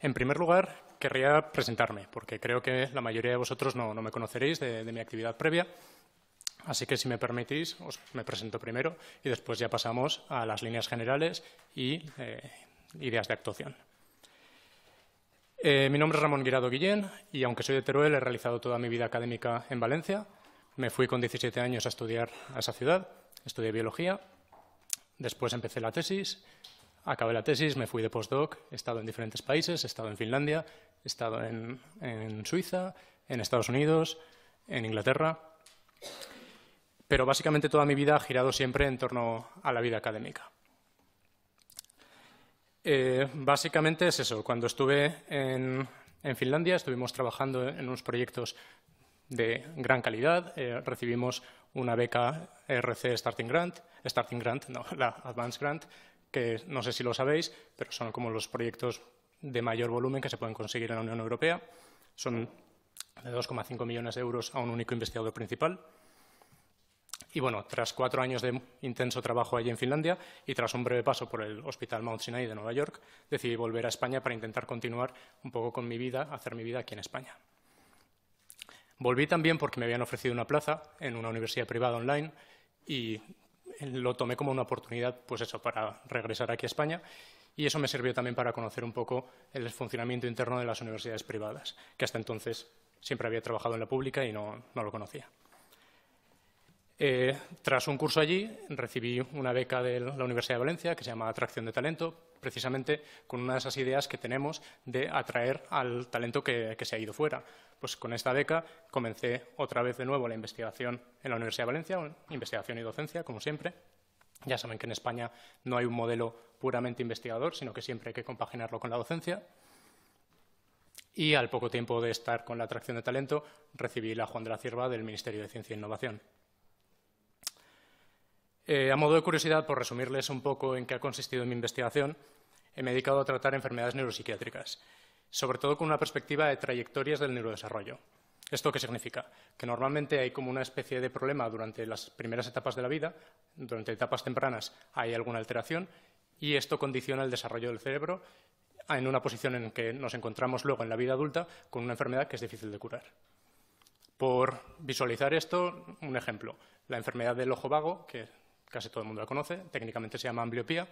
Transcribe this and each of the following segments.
En primer lugar, querría presentarme, porque creo que la mayoría de vosotros no, me conoceréis de, mi actividad previa. Así que, si me permitís, os me presento primero y después ya pasamos a las líneas generales y eh, ideas de actuación. Eh, mi nombre es Ramón Guirado Guillén y, aunque soy de Teruel, he realizado toda mi vida académica en Valencia. Me fui con 17 años a estudiar a esa ciudad, estudié biología, después empecé la tesis Acabé la tesis, me fui de postdoc, he estado en diferentes países, he estado en Finlandia, he estado en, Suiza, en Estados Unidos, en Inglaterra, pero básicamente toda mi vida ha girado siempre en torno a la vida académica. Eh, básicamente es eso, cuando estuve en, Finlandia estuvimos trabajando en unos proyectos de gran calidad, eh, recibimos una beca RC Starting Grant, Starting Grant, no, la Advanced Grant, que no sé si lo sabéis, pero son como los proyectos de mayor volumen que se pueden conseguir en la Unión Europea. Son de 2,5 millones de euros a un único investigador principal. Y bueno, tras cuatro años de intenso trabajo allí en Finlandia y tras un breve paso por el Hospital Mount Sinai de Nueva York, decidí volver a España para intentar continuar un poco con mi vida, hacer mi vida aquí en España. Volví también porque me habían ofrecido una plaza en una universidad privada online y eh, lo tomé como una oportunidad, pues eso, para regresar aquí a España y eso me sirvió también para conocer un poco el funcionamiento interno de las universidades privadas, que hasta entonces siempre había trabajado en la pública y no, no lo conocía. Eh, tras un curso allí, recibí una beca de la Universidad de Valencia que se llama Atracción de Talento, precisamente con una de esas ideas que tenemos de atraer al talento que, que se ha ido fuera. Pues con esta beca comencé otra vez de nuevo la investigación en la Universidad de Valencia, investigación y docencia, como siempre, ya saben que en España no hay un modelo puramente investigador, sino que siempre hay que compaginarlo con la docencia. Y al poco tiempo de estar con la atracción de talento, recibí la Juan de la Cierva del Ministerio de Ciencia e Innovación. Eh, a modo de curiosidad, por resumirles un poco en qué ha consistido mi investigación, me he dedicado a tratar enfermedades neuropsiquiátricas, sobre todo con una perspectiva de trayectorias del neurodesarrollo. ¿Esto qué significa? Que normalmente hay como una especie de problema durante las primeras etapas de la vida, durante etapas tempranas hay alguna alteración y esto condiciona el desarrollo del cerebro en una posición en que nos encontramos luego en la vida adulta con una enfermedad que es difícil de curar. Por visualizar esto, un ejemplo, la enfermedad del ojo vago, que casi todo el mundo la conoce, técnicamente se llama ambliopía.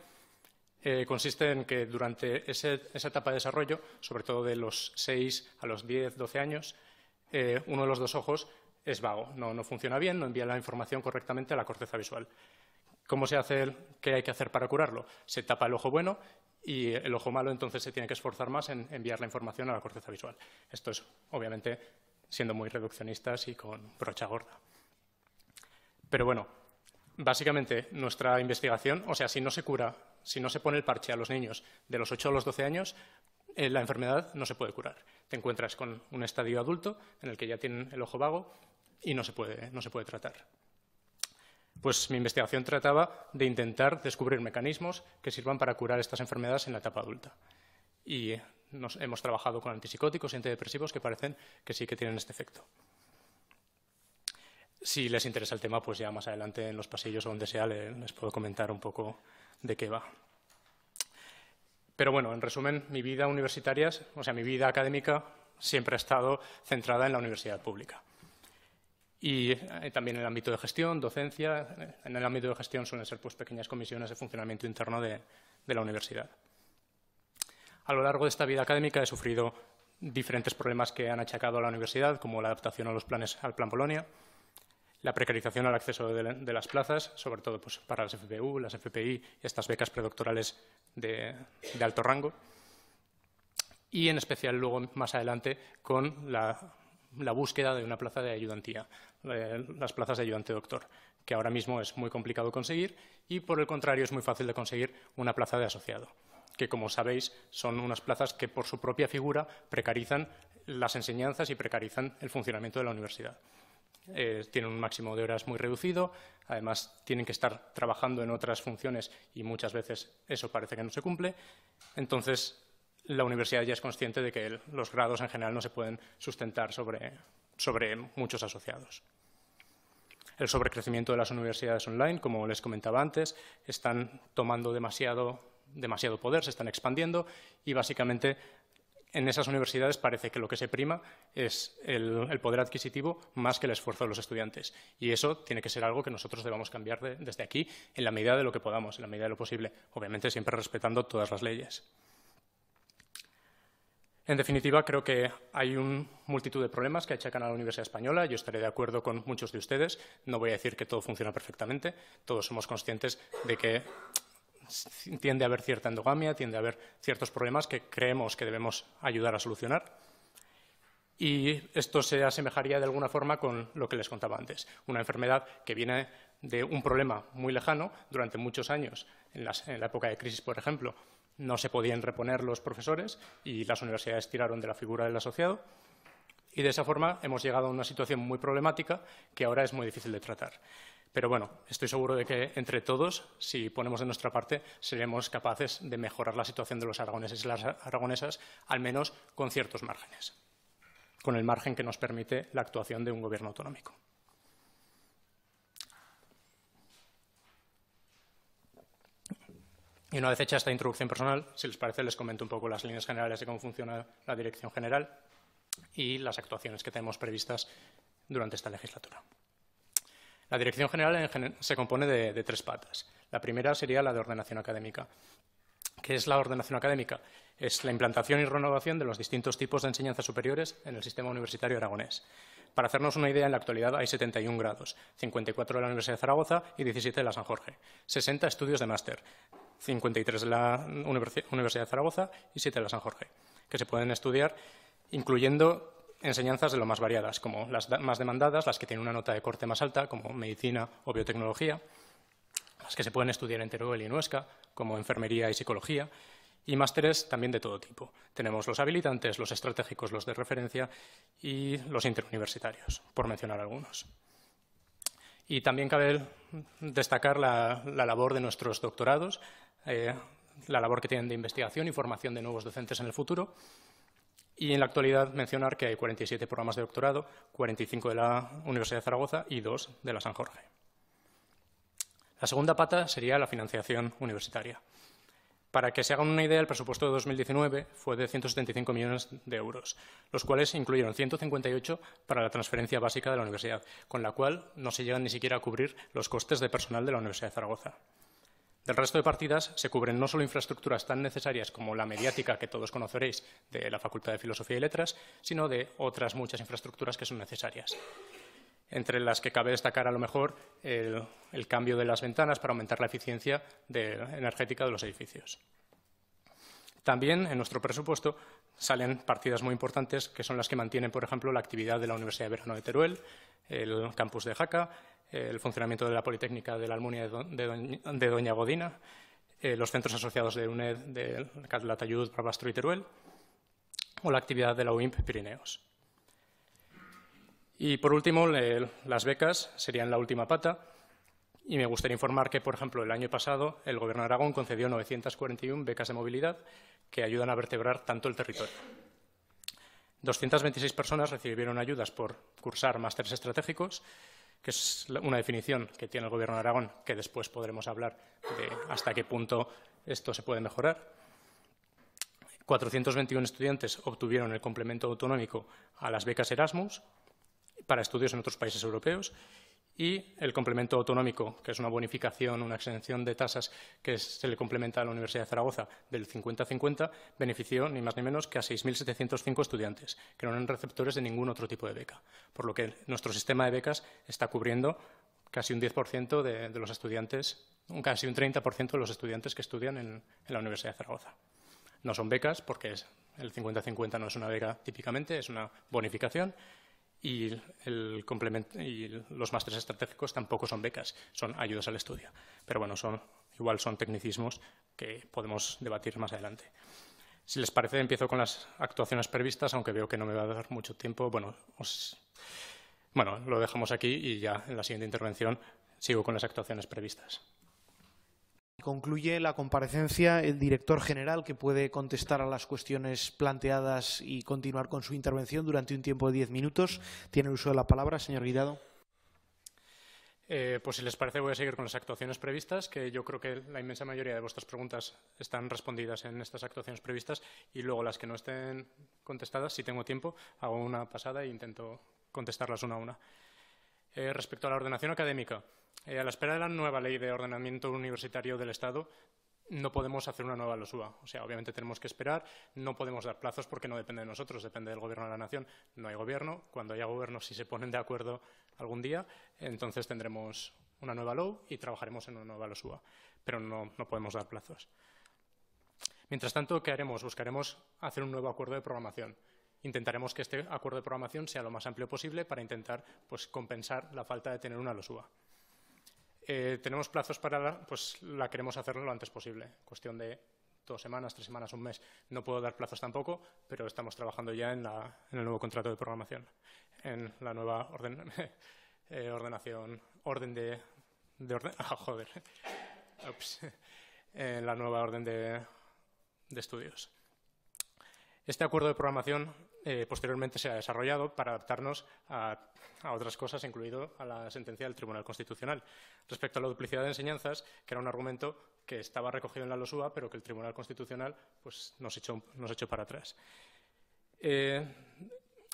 Eh, consiste en que durante esa etapa de desarrollo, sobre todo de los 6 a los 10, 12 años, eh, uno de los dos ojos es vago, no, no, funciona bien, no envía la información correctamente a la corteza visual. ¿Cómo se hace? El, ¿Qué hay que hacer para curarlo? Se tapa el ojo bueno y el ojo malo entonces se tiene que esforzar más en enviar la información a la corteza visual. Esto es, obviamente, siendo muy reduccionistas y con brocha gorda. Pero bueno, Básicamente, nuestra investigación, o sea, si no se cura, si no se pone el parche a los niños de los 8 a los 12 años, eh, la enfermedad no se puede curar. Te encuentras con un estadio adulto en el que ya tienen el ojo vago y no se puede, tratar. Pues mi investigación trataba de intentar descubrir mecanismos que sirvan para curar estas enfermedades en la etapa adulta. Y nos, hemos trabajado con antipsicóticos y antidepresivos que parecen que sí que tienen este efecto. Si les interesa el tema, pues ya más adelante en los pasillos o donde sea les puedo comentar un poco de qué va. Pero bueno, en resumen, mi vida universitaria, o sea, mi vida académica siempre ha estado centrada en la universidad pública. Y eh, también en el ámbito de gestión, docencia. Eh, en el ámbito de gestión suelen ser pues, pequeñas comisiones de funcionamiento interno de, la universidad. A lo largo de esta vida académica he sufrido diferentes problemas que han achacado a la universidad, como la adaptación a los planes, al Plan Polonia, la precarización al acceso de, las plazas, sobre todo pues, para las FPU, las FPI, y estas becas predoctorales de, alto rango, y en especial luego más adelante con la, búsqueda de una plaza de ayudantía, eh, las plazas de ayudante doctor, que ahora mismo es muy complicado conseguir y por el contrario es muy fácil de conseguir una plaza de asociado, que como sabéis son unas plazas que por su propia figura precarizan las enseñanzas y precarizan el funcionamiento de la universidad. Eh, tienen un máximo de horas muy reducido, además tienen que estar trabajando en otras funciones y muchas veces eso parece que no se cumple. Entonces, la universidad ya es consciente de que los grados en general no se pueden sustentar sobre, muchos asociados. El sobrecrecimiento de las universidades online, como les comentaba antes, están tomando demasiado poder, se están expandiendo y básicamente en esas universidades parece que lo que se prima es el, poder adquisitivo más que el esfuerzo de los estudiantes. Y eso tiene que ser algo que nosotros debamos cambiar desde aquí en la medida de lo que podamos, en la medida de lo posible, obviamente siempre respetando todas las leyes. En definitiva, creo que hay una multitud de problemas que achacan a la Universidad Española. Yo estaré de acuerdo con muchos de ustedes. No voy a decir que todo funciona perfectamente. Todos somos conscientes de que tiende a haber cierta endogamia, tiende a haber ciertos problemas que creemos que debemos ayudar a solucionar. Y esto se asemejaría de alguna forma con lo que les contaba antes, una enfermedad que viene de un problema muy lejano durante muchos años. En, la época de crisis, por ejemplo, no se podían reponer los profesores y las universidades tiraron de la figura del asociado. Y de esa forma hemos llegado a una situación muy problemática que ahora es muy difícil de tratar. Pero bueno, estoy seguro de que entre todos, si ponemos de nuestra parte, seremos capaces de mejorar la situación de los aragoneses y las aragonesas, al menos con ciertos márgenes, con el margen que nos permite la actuación de un gobierno autonómico. Y una vez hecha esta introducción personal, si les parece, les comento un poco las líneas generales de cómo funciona la Dirección General y las actuaciones que tenemos previstas durante esta legislatura. La dirección general se compone de, tres patas. La primera sería la de ordenación académica. ¿Qué es la ordenación académica? Es la implantación y renovación de los distintos tipos de enseñanzas superiores en el sistema universitario aragonés. Para hacernos una idea, en la actualidad hay 71 grados, 54 de la Universidad de Zaragoza y 17 de la San Jorge, 60 estudios de máster, 53 de la Universidad de Zaragoza y 7 de la San Jorge, que se pueden estudiar incluyendo enseñanzas de lo más variadas, como las más demandadas, las que tienen una nota de corte más alta, como medicina o biotecnología, las que se pueden estudiar en Teruel y Nuesca, como enfermería y psicología, y másteres también de todo tipo. Tenemos los habilitantes, los estratégicos, los de referencia y los interuniversitarios, por mencionar algunos. Y también cabe destacar la, labor de nuestros doctorados, eh, la labor que tienen de investigación y formación de nuevos docentes en el futuro, y en la actualidad mencionar que hay 47 programas de doctorado, 45 de la Universidad de Zaragoza y dos de la San Jorge. La segunda pata sería la financiación universitaria. Para que se hagan una idea, el presupuesto de 2019 fue de 175 millones de euros, los cuales incluyeron 158 para la transferencia básica de la universidad, con la cual no se llegan ni siquiera a cubrir los costes de personal de la Universidad de Zaragoza. Del resto de partidas se cubren no solo infraestructuras tan necesarias como la mediática que todos conoceréis de la Facultad de Filosofía y Letras, sino de otras muchas infraestructuras que son necesarias entre las que cabe destacar a lo mejor el, cambio de las ventanas para aumentar la eficiencia energética de los edificios. También en nuestro presupuesto salen partidas muy importantes que son las que mantienen, por ejemplo, la actividad de la Universidad de Verano de Teruel, el campus de Jaca, el funcionamiento de la Politécnica de la Almunia de Doña Godina, eh, los centros asociados de UNED de Calatayud, Brabastro y Teruel, o la actividad de la UIMP Pirineos. Y por último, las becas serían la última pata. Y me gustaría informar que, por ejemplo, el año pasado el Gobierno de Aragón concedió 941 becas de movilidad que ayudan a vertebrar tanto el territorio. 226 personas recibieron ayudas por cursar másteres estratégicos, que es una definición que tiene el Gobierno de Aragón, que después podremos hablar de hasta qué punto esto se puede mejorar. 421 estudiantes obtuvieron el complemento autonómico a las becas Erasmus para estudios en otros países europeos y el complemento autonómico, que es una bonificación, una exención de tasas que se le complementa a la Universidad de Zaragoza del 50-50, benefició ni más ni menos que a 6.705 estudiantes, que no eran receptores de ningún otro tipo de beca. Por lo que nuestro sistema de becas está cubriendo casi un 10% de, los estudiantes, casi un 30% de los estudiantes que estudian en, la Universidad de Zaragoza. No son becas porque el 50-50 no es una beca típicamente, es una bonificación y, los másteres estratégicos tampoco son becas, son ayudas al estudio. Pero bueno, son, igual son tecnicismos que podemos debatir más adelante. Si les parece, empiezo con las actuaciones previstas, aunque veo que no me va a dar mucho tiempo. Bueno, bueno lo dejamos aquí y ya en la siguiente intervención sigo con las actuaciones previstas. Concluye la comparecencia el director general, que puede contestar a las cuestiones planteadas y continuar con su intervención durante un tiempo de diez minutos. Tiene el uso de la palabra, señor Guidado. Eh, pues si les parece voy a seguir con las actuaciones previstas, que yo creo que la inmensa mayoría de vuestras preguntas están respondidas en estas actuaciones previstas y luego las que no estén contestadas, si tengo tiempo, hago una pasada e intento contestarlas una a una. Eh, respecto a la ordenación académica, eh, a la espera de la nueva ley de ordenamiento universitario del Estado, no podemos hacer una nueva LOSUA. O sea, obviamente tenemos que esperar, no podemos dar plazos porque no depende de nosotros, depende del Gobierno de la Nación. No hay Gobierno, cuando haya Gobierno, si se ponen de acuerdo algún día, entonces tendremos una nueva LOW y trabajaremos en una nueva LOSUA, pero no, podemos dar plazos. Mientras tanto, ¿qué haremos? Buscaremos hacer un nuevo acuerdo de programación. Intentaremos que este acuerdo de programación sea lo más amplio posible para intentar pues, compensar la falta de tener una LOSUA. Eh, tenemos plazos para, la, pues la queremos hacerlo lo antes posible, cuestión de dos semanas, tres semanas, un mes. No puedo dar plazos tampoco, pero estamos trabajando ya en, el nuevo contrato de programación, en la nueva eh, ordenación, orden de, de orden, ah, joder, en eh, la nueva orden de, de estudios. Este acuerdo de programación eh, posteriormente se ha desarrollado para adaptarnos a, otras cosas, incluido a la sentencia del Tribunal Constitucional. Respecto a la duplicidad de enseñanzas, que era un argumento que estaba recogido en la LOSUA, pero que el Tribunal Constitucional pues, nos, echó, nos para atrás. Eh,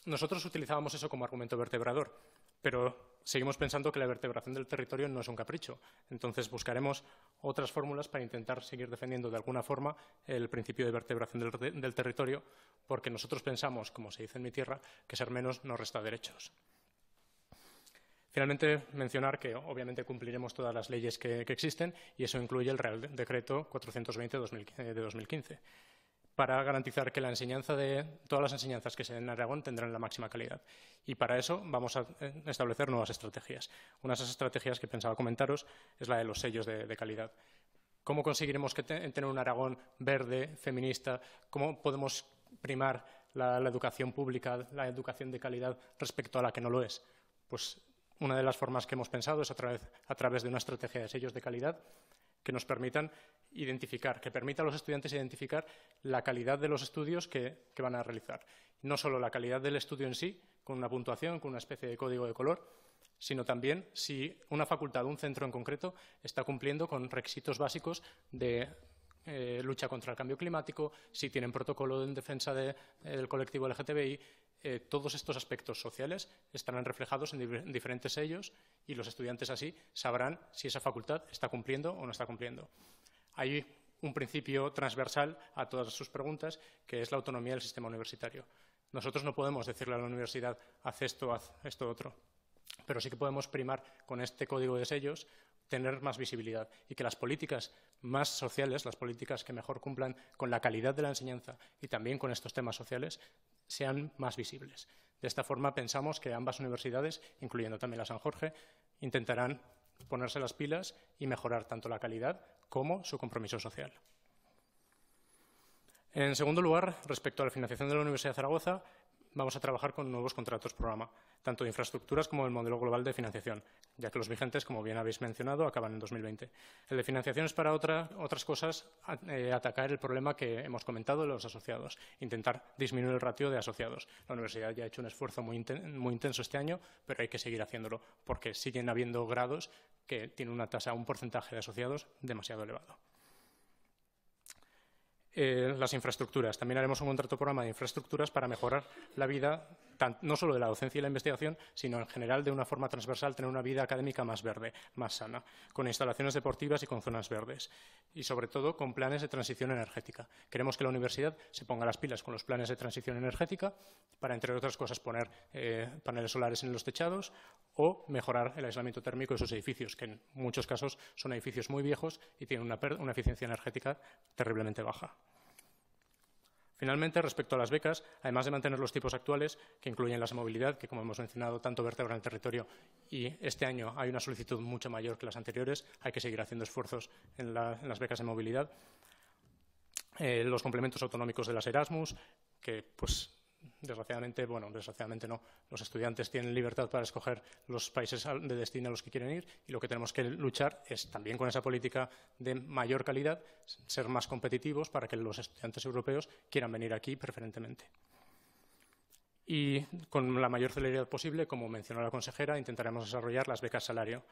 nosotros utilizábamos eso como argumento vertebrador, pero seguimos pensando que la vertebración del territorio no es un capricho. Entonces buscaremos otras fórmulas para intentar seguir defendiendo de alguna forma el principio de vertebración del, territorio, porque nosotros pensamos, como se dice en mi tierra, que ser menos no resta derechos. Finalmente, mencionar que obviamente cumpliremos todas las leyes que, que existen y eso incluye el Real Decreto 420 de 2015 para garantizar que la enseñanza de todas las enseñanzas que se den en Aragón tendrán la máxima calidad. Y para eso vamos a eh, establecer nuevas estrategias. Una de esas estrategias que pensaba comentaros es la de los sellos de, calidad. ¿Cómo conseguiremos que tener un Aragón verde, feminista? ¿Cómo podemos primar la, educación pública, la educación de calidad respecto a la que no lo es? Pues una de las formas que hemos pensado es a través, de una estrategia de sellos de calidad que nos permitan identificar, que permita a los estudiantes identificar la calidad de los estudios que, van a realizar. No solo la calidad del estudio en sí, con una puntuación, con una especie de código de color, sino también si una facultad, un centro en concreto, está cumpliendo con requisitos básicos de eh, lucha contra el cambio climático, si tienen protocolo en defensa del colectivo LGTBI, eh, todos estos aspectos sociales estarán reflejados en, diferentes sellos y los estudiantes así sabrán si esa facultad está cumpliendo o no está cumpliendo. Hay un principio transversal a todas sus preguntas, que es la autonomía del sistema universitario. Nosotros no podemos decirle a la universidad, haz esto, haz esto otro, pero sí que podemos primar con este código de sellos tener más visibilidad y que las políticas más sociales, las políticas que mejor cumplan con la calidad de la enseñanza y también con estos temas sociales, sean más visibles. De esta forma pensamos que ambas universidades, incluyendo también la San Jorge, intentarán ponerse las pilas y mejorar tanto la calidad como su compromiso social. En segundo lugar, respecto a la financiación de la Universidad de Zaragoza, vamos a trabajar con nuevos contratos programa, tanto de infraestructuras como del modelo global de financiación, ya que los vigentes, como bien habéis mencionado, acaban en 2020. El de financiación es para otras cosas eh, atacar el problema que hemos comentado de los asociados, intentar disminuir el ratio de asociados. La universidad ya ha hecho un esfuerzo muy, muy intenso este año, pero hay que seguir haciéndolo, porque siguen habiendo grados que tienen una tasa, un porcentaje de asociados demasiado elevado. Eh, las infraestructuras. También haremos un contrato programa de infraestructuras para mejorar la vida no solo de la docencia y la investigación, sino en general de una forma transversal tener una vida académica más verde, más sana, con instalaciones deportivas y con zonas verdes. Y sobre todo con planes de transición energética. Queremos que la universidad se ponga las pilas con los planes de transición energética para, entre otras cosas, poner eh, paneles solares en los techados o mejorar el aislamiento térmico de sus edificios, que en muchos casos son edificios muy viejos y tienen una eficiencia energética terriblemente baja. Finalmente, respecto a las becas, además de mantener los tipos actuales, que incluyen las de movilidad, que como hemos mencionado, tanto vertebra el territorio y este año hay una solicitud mucho mayor que las anteriores, hay que seguir haciendo esfuerzos en, las becas de movilidad. Eh, los complementos autonómicos de las Erasmus, que pues desgraciadamente, bueno, desgraciadamente no, los estudiantes tienen libertad para escoger los países de destino a los que quieren ir y lo que tenemos que luchar es también con esa política de mayor calidad, ser más competitivos para que los estudiantes europeos quieran venir aquí preferentemente. Y con la mayor celeridad posible, como mencionó la consejera, intentaremos desarrollar las becas salario.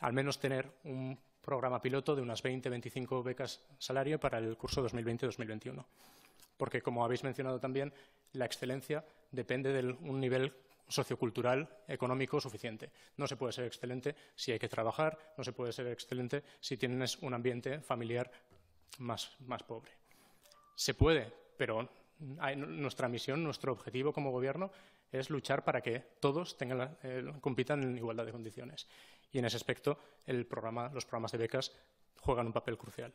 Al menos tener un programa piloto de unas 20-25 becas salario para el curso 2020-2021 porque, como habéis mencionado también, la excelencia depende de un nivel sociocultural, económico suficiente. No se puede ser excelente si hay que trabajar, no se puede ser excelente si tienes un ambiente familiar más, más pobre. Se puede, pero nuestra misión, nuestro objetivo como gobierno es luchar para que todos tengan, eh, compitan en igualdad de condiciones. Y en ese aspecto los programas de becas juegan un papel crucial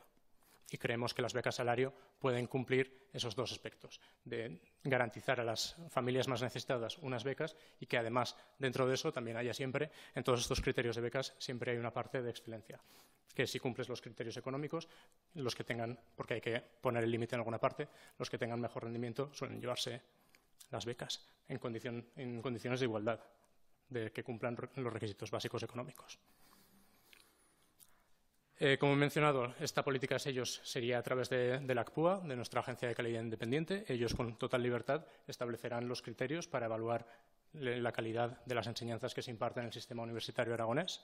y creemos que las becas salario pueden cumplir esos dos aspectos, de garantizar a las familias más necesitadas unas becas y que además dentro de eso también haya siempre, en todos estos criterios de becas, siempre hay una parte de excelencia, que si cumples los criterios económicos, los que tengan, porque hay que poner el límite en alguna parte, los que tengan mejor rendimiento suelen llevarse las becas en, en condiciones de igualdad, de que cumplan los requisitos básicos económicos. Eh, como he mencionado, esta política de sellos sería a través de, la ACPUA, de nuestra Agencia de Calidad Independiente. Ellos, con total libertad, establecerán los criterios para evaluar la calidad de las enseñanzas que se imparten en el sistema universitario aragonés,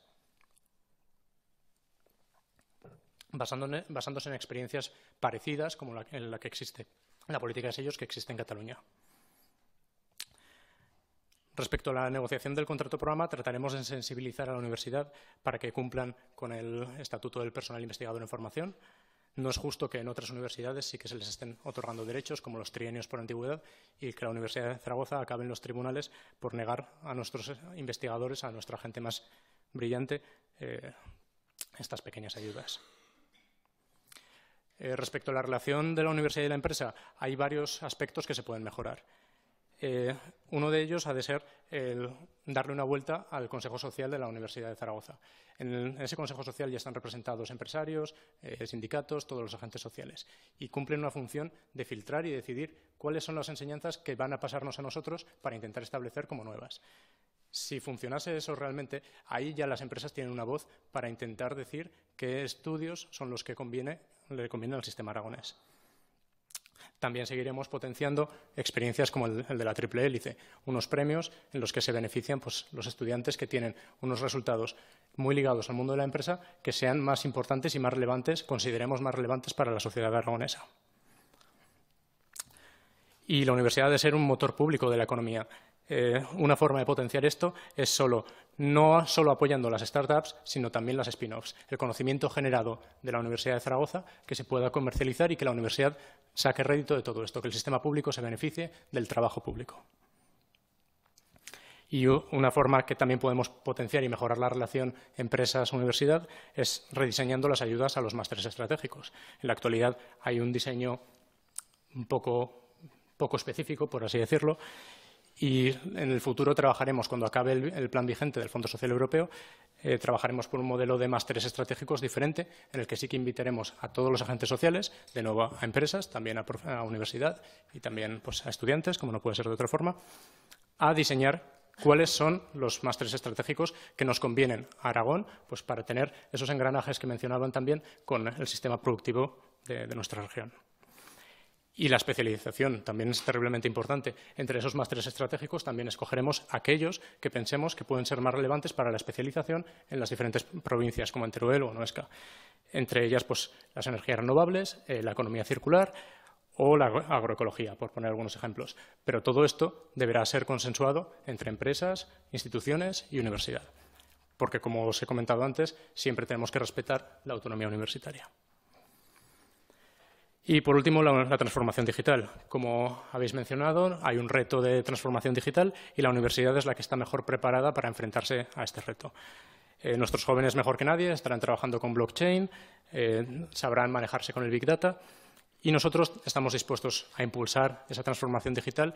basándose en experiencias parecidas como que existe la política de sellos que existe en Cataluña. Respecto a la negociación del contrato programa, trataremos de sensibilizar a la universidad para que cumplan con el Estatuto del Personal Investigador en Formación. No es justo que en otras universidades sí que se les estén otorgando derechos, como los trienios por antigüedad, y que la Universidad de Zaragoza acabe en los tribunales por negar a nuestros investigadores, a nuestra gente más brillante, eh, estas pequeñas ayudas. Eh, respecto a la relación de la universidad y la empresa, hay varios aspectos que se pueden mejorar. Eh, uno de ellos ha de ser darle una vuelta al Consejo Social de la Universidad de Zaragoza. En, ese Consejo Social ya están representados empresarios, eh, sindicatos, todos los agentes sociales y cumplen una función de filtrar y decidir cuáles son las enseñanzas que van a pasarnos a nosotros para intentar establecer como nuevas. Si funcionase eso realmente, ahí ya las empresas tienen una voz para intentar decir qué estudios son los que conviene, le conviene al sistema aragonés. También seguiremos potenciando experiencias como el, de la triple hélice, unos premios en los que se benefician pues, los estudiantes que tienen unos resultados muy ligados al mundo de la empresa que sean más importantes y más relevantes, consideremos más relevantes para la sociedad aragonesa. Y la universidad ha de ser un motor público de la economía. Eh, una forma de potenciar esto es solo, no solo apoyando las startups, sino también las spin-offs. El conocimiento generado de la Universidad de Zaragoza que se pueda comercializar y que la universidad saque rédito de todo esto, que el sistema público se beneficie del trabajo público. Y una forma que también podemos potenciar y mejorar la relación empresas-universidad es rediseñando las ayudas a los másteres estratégicos. En la actualidad hay un diseño un poco, poco específico, por así decirlo, y en el futuro trabajaremos, cuando acabe el, plan vigente del Fondo Social Europeo, eh, trabajaremos por un modelo de másteres estratégicos diferente, en el que sí que invitaremos a todos los agentes sociales, de nuevo a empresas, también a, universidad y también pues, a estudiantes, como no puede ser de otra forma, a diseñar cuáles son los másteres estratégicos que nos convienen a Aragón pues, para tener esos engranajes que mencionaban también con el sistema productivo de nuestra región. Y la especialización también es terriblemente importante. Entre esos másteres estratégicos también escogeremos aquellos que pensemos que pueden ser más relevantes para la especialización en las diferentes provincias, como en Teruel o Noesca. Entre ellas, pues, las energías renovables, eh, la economía circular o la agroecología, por poner algunos ejemplos. Pero todo esto deberá ser consensuado entre empresas, instituciones y universidad. Porque, como os he comentado antes, siempre tenemos que respetar la autonomía universitaria. Y por último, la, transformación digital. Como habéis mencionado, hay un reto de transformación digital y la universidad es la que está mejor preparada para enfrentarse a este reto. Eh, nuestros jóvenes, mejor que nadie, estarán trabajando con blockchain, eh, sabrán manejarse con el Big Data y nosotros estamos dispuestos a impulsar esa transformación digital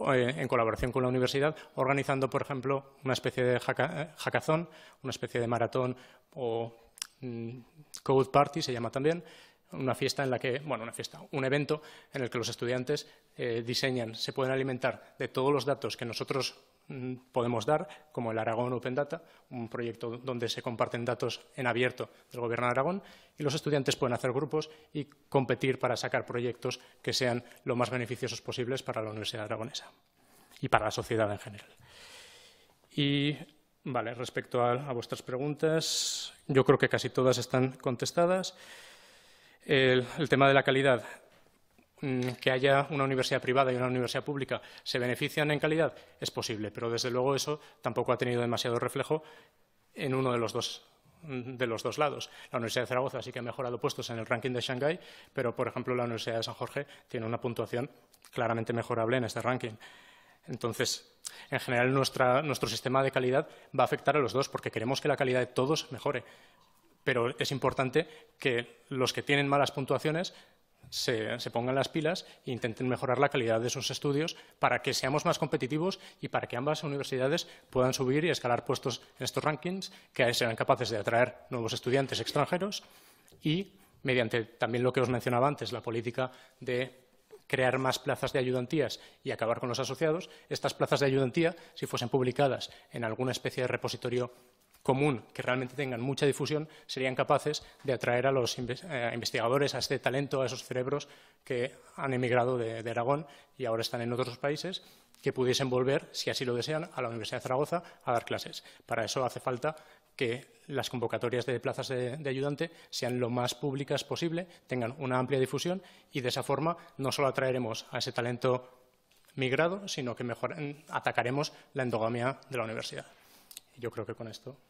eh, en colaboración con la universidad, organizando, por ejemplo, una especie de hackazón, hackathon, una especie de maratón o mm, code party, se llama también, una fiesta en la que, bueno, una fiesta, un evento en el que los estudiantes eh, diseñan, se pueden alimentar de todos los datos que nosotros mm, podemos dar, como el Aragón Open Data, un proyecto donde se comparten datos en abierto del Gobierno de Aragón, y los estudiantes pueden hacer grupos y competir para sacar proyectos que sean lo más beneficiosos posibles para la Universidad Aragonesa y para la sociedad en general. Y Vale, respecto a, vuestras preguntas, yo creo que casi todas están contestadas. El, tema de la calidad. Mm, que haya una universidad privada y una universidad pública se benefician en calidad es posible, pero desde luego eso tampoco ha tenido demasiado reflejo en uno de los dos mm, de los dos lados. La Universidad de Zaragoza sí que ha mejorado puestos en el ranking de Shanghái, pero, por ejemplo, la Universidad de San Jorge tiene una puntuación claramente mejorable en este ranking. Entonces, en general, nuestro sistema de calidad va a afectar a los dos porque queremos que la calidad de todos mejore pero es importante que los que tienen malas puntuaciones se, pongan las pilas e intenten mejorar la calidad de sus estudios para que seamos más competitivos y para que ambas universidades puedan subir y escalar puestos en estos rankings, que sean capaces de atraer nuevos estudiantes extranjeros y mediante también lo que os mencionaba antes, la política de crear más plazas de ayudantías y acabar con los asociados, estas plazas de ayudantía, si fuesen publicadas en alguna especie de repositorio común que realmente tengan mucha difusión, serían capaces de atraer a los eh, investigadores, a este talento, a esos cerebros que han emigrado de, Aragón y ahora están en otros países, que pudiesen volver, si así lo desean, a la Universidad de Zaragoza a dar clases. Para eso hace falta que las convocatorias de plazas de, ayudante sean lo más públicas posible, tengan una amplia difusión y de esa forma no solo atraeremos a ese talento migrado, sino que mejor, atacaremos la endogamia de la universidad. Yo creo que con esto.